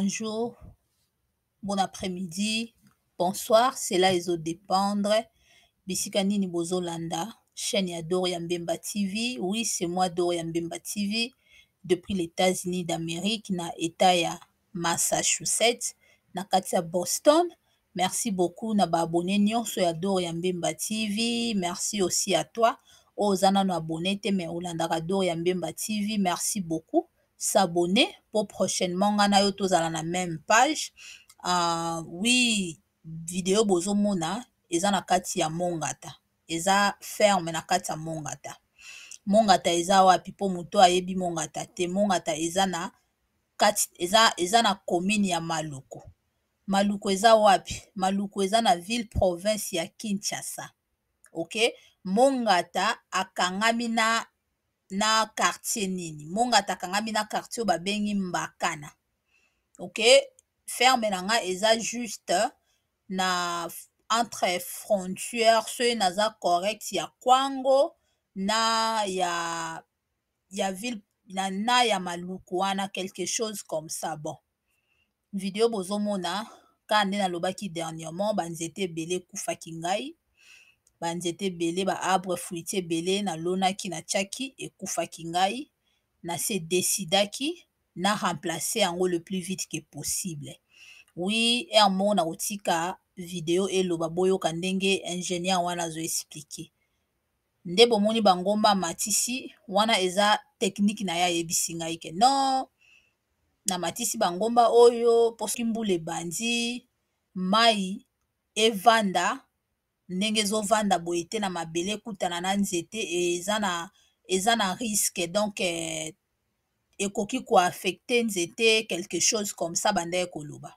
bonjour, bon après-midi, bonsoir, cela ezodépendre bisika nini bozolanda chaîne ya Doro ya Mbemba TV. Oui, c'est moi Doro ya Mbemba TV depuis les États-Unis d'Amérique na état ya Massachusetts na kati ya Boston. Merci beaucoup na ba abonné nyonso ya Doro ya Mbemba TV. Merci aussi à toi oyo oza nano abonné te mais olandaka Doro ya Mbemba TV. Merci beaucoup. s'abonner po prochainement ngai na yo tozala na même page uh, ah, wi video bozomona eza na kati ya mongata eza ferme na kati ya mongata mongata eza wapi mpo moto ayebi mongata te mongata eza na kati eza, eza na commune ya maluku maluku eza wapi maluku eza na ville province ya kinshasa ok mongata akangami na na quartier nini mongata akangami na quartier oyo babengi mbakana ok ferme na nga eza juste na entre frontière soki naza correct ya kwango na ya ya ville na, na ya maluku wana quelque chose comme ça bon video bozomona kaka nde nalobaki dernièrement banzete ebele ekufaki ngai banzete ebele baarbre fruitier ebele nalonaki natiaki ekufaki ngai na se desidaki na remplace yango le plus vite ke possible wi ere moko nakotika video eloba boyoka ndenge ingénieur wana azoexplike nde bomoni bangomba matisi wana eza tekhnike na ye ayebisi ngai ke non na matisi bangomba oyo mpo soki mbula ebandi mai evanda ndenge ezovanda boye te na mabele ekutana na nzete eza na eza na risque donc eh, ekoki koaffecte nzete quelque chose comme ça bandeke koloba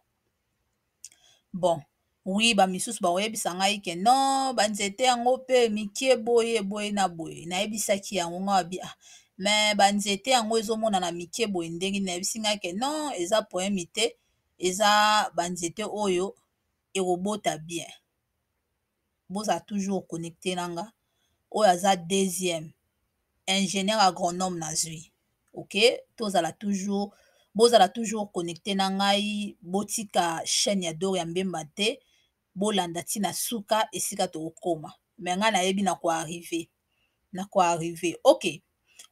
bon wi bamisusu bakoyebisa ngai ke non banzete yango mpe mikie boye boye na boye nayebisaki yango ngai abi ah me banzete yango ezomonana mikie boye ndenge nayebisi ngai ke non eza poemi te eza banzete oyo ekobota bien bozala toujours connecté na nga oyo aza deuxième ingénieur agronome nazwi ok tozala toujours bozala toujours connecté na ngai botika chaîne ya dor ya mbemba te bolanda ntina suka esika tokokoma me ngai nayebi nakoarrive nakoarrive ok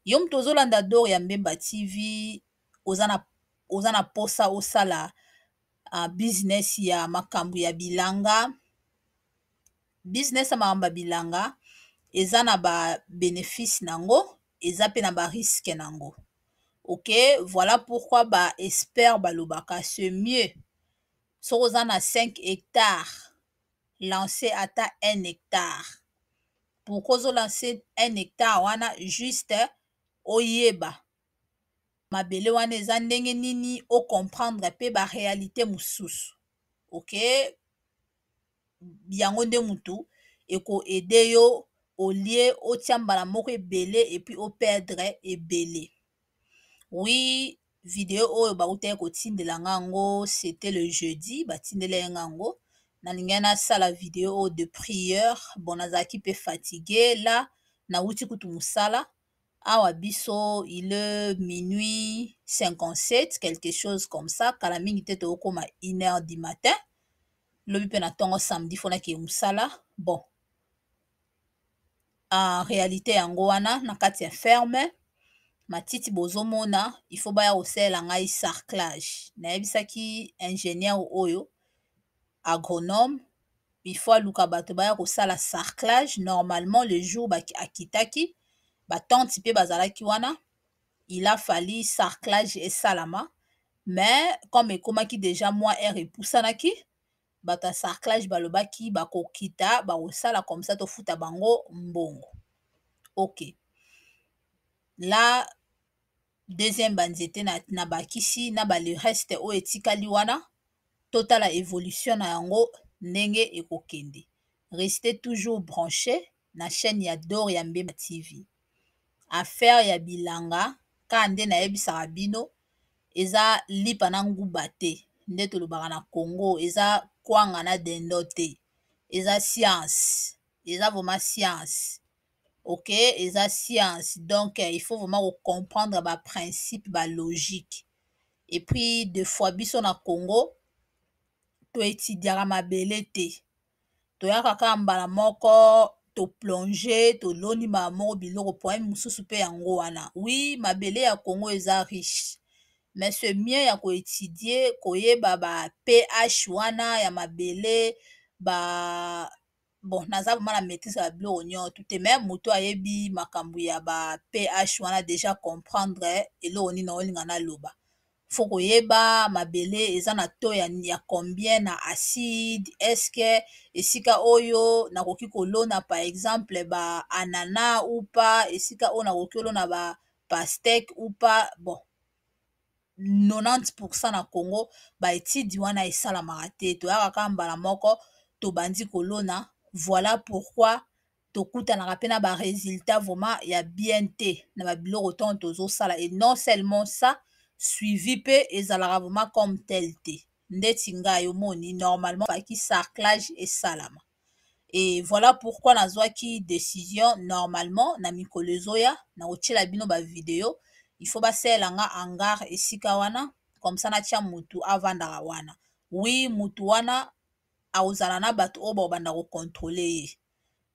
yo moto ozolanda dor ya mbemba tv oza na, oza na posa osala uh, business ya makambo ya bilanga business makambo bilanga eza na babénéfice nango eza pe na bariske nango ok voilà pourquoi baexpert balobaka ce mieux soki oza na 5 hectare lance ata 1 hectare pourkui ozolanse 1 hectare wana juste oyeba mabele wana eza ndenge nini ocomprendre mpe baréalité mosusu ok yango nde motu ekoede yo olie otia mbala moko ebele epui operdre ebele wi video oyo bakutaki kotindelanga yango c'était le jeudi batindelanga yango nalingaki nasala video oyo de prieur bon nazalaki mpe fatigue la nauti kutu mosala awa biso ile minuit 57 quelque chose comme ça kala mingi te tokokoma 1 heure du matin lobi mpe na ntongo samedi fona ke mosala bon en réalité yango wana na kati ya ferme matiti bozomona ifo baya kosalela ngai sarclage nayebisaki ingénieur oyo agronome ifo aluka bato baya kosala sarclage normalement le jour akitaki batanti mpe bazalaki wana il a fallu sarclage esalama mais comme ekomaki déjà mwa aire epusanaki bato ya sarclage balobaki bakokita bakosala comme ça tofuta bango mbongo ok la deuxième banzete na, na bakisi na balereste oyo etikali wana totala évolution na yango ndenge ekokende reste toujours branché na chaîne ya dor ya mbema tv affaire ya bilanga kaka nde nayebisaka bino eza lipa na nguba te nde tolobaka na congo eza kwanga na dendo te eza science eza vraimen science ok eza science donc euh, il faut vraiment kocomprendre baprincipe balogique et puis de fois biso na congo toétudiaka mabele te toyaka kaka mbala moko toplonge toloni mbala moko biloko poyeme mosusu mpe yango wana wi mabele ya congo eza riche me se mien ya koetidie koyeba ba ph wana ya mabele ba bon naza vraimen na maîtrise ya biloko nyonso tu te me moto ayebi makambo ya ba ph wana déjà comprendre eloko nini aolinga naloba fo koyeba mabele eza na to ya, ya combien na acide eske esika oyo nakoki kolona par exemple ba anana upa esika oyo nakoki olona ba pasteke upa bon 90 pourcent na congo baétide wana esalamaka te toyaka kaka mbala moko tobandi kolona voilà pourquoi tokutanaka mpe na baresultat vraiment ya bien te na babiloko ntango tozosala et non seulement ça suivi mpe ezalaka vraiment comme tel te ndeti ngai omoni normalement faki sarclage esalama et voilà pourquoi nazwaki décision normalement na mikolo ezoya nakotiela bino bavideo ifo basalelanga hangar esika wana komsa natya motu avandaka wana wi motu wana akozala na bato oyo baobanda kokontrole ye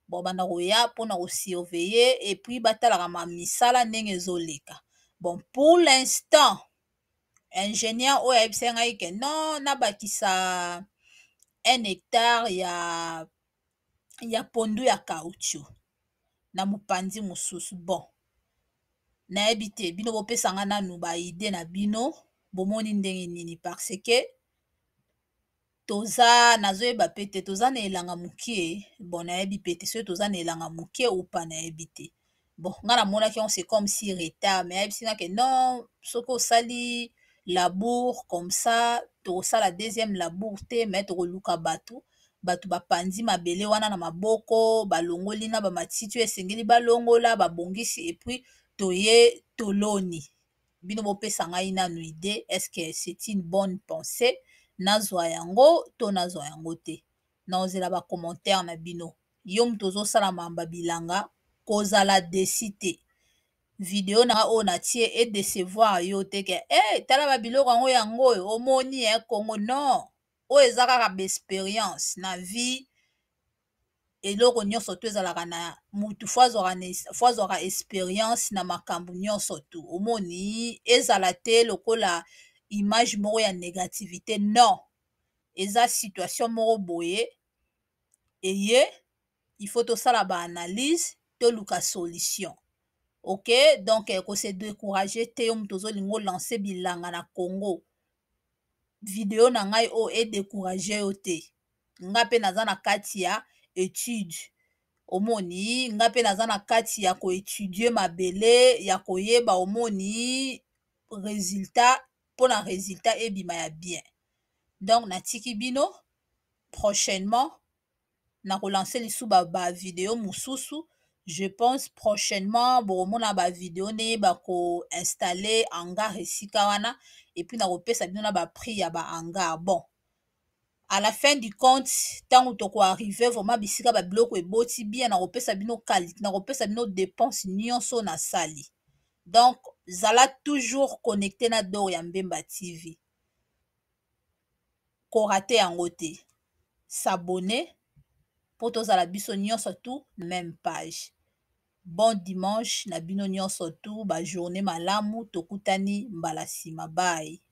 baobanda koya mpona kosurveye epuis batalaka mamisala ndenge ezoleka bon pour l'instant ingénieur oyo ayebisai ngai ke non nabakisa un hectare ya ya pondu ya cautio na mopanzi mosusu bon nayebi te bino bopesanga nanu baide na bino bomoni ndenge nini parce ke toza nazoyeba pe te toza na elanga mokie bon nayebi pe te soki toza na elanga mokie upa nayebi te bon nga namonaki yango c'est comme si retard mais ayebisi nga ke non soki osali labour comme ça tokosala deuxième labour te mais tokoluka bato bato bapanzi mabele wana na maboko balongoli na bamatiti oyo esengeli balongola babongisi epuis toye toloni bino bopesa ngai nano ide estce c'est une bonne pensée nazwa yango to nazwa yango te naozela bacommentaire na bino yo moto ozosala mamba bilanga kozala desi te video na oyo natie edecevoir yo te ke e eh, hey, tala babiloko yango yango omoni e eh, kongo non oyo eza kaka baexperience na vie eloko nyonso to ezalaka na mutu fo azwaka experience na makambo nyonso to omoni ezala te lokola image moko ya négativité non eza situation moko boye eye il faut tosala baanalyse toluka solution ok donc kose décourage te yo moto ozolinga olance bilanga na congo video na ngai oyo edécourage yo te nga mpe naza na kati ya etude omoni nga mpe naza na kati ya koétudie mabele ya koyeba omoni résultat mpona résultat ebima ya bien donc natiki bino prochainement nakolance lisu bavideo ba mosusu je pense prochainement bokomona bavideo ndenge bakoinstalle hangar esika wana epuis nakopesa bino na baprix ya bahangar bon à la fin du compte ntango tokoarrive vraiment bisika babiloko eboti bien na kopesa bino qualité na kopesa bino dépense nyonso na sali donc zala toujours connecté na dor ya mbemba tv korate yango te s'abonner mpo tozala biso nyonso tu même page bon dimanche na bino nyonso tu bajourné malamu tokutani mbala nsima baye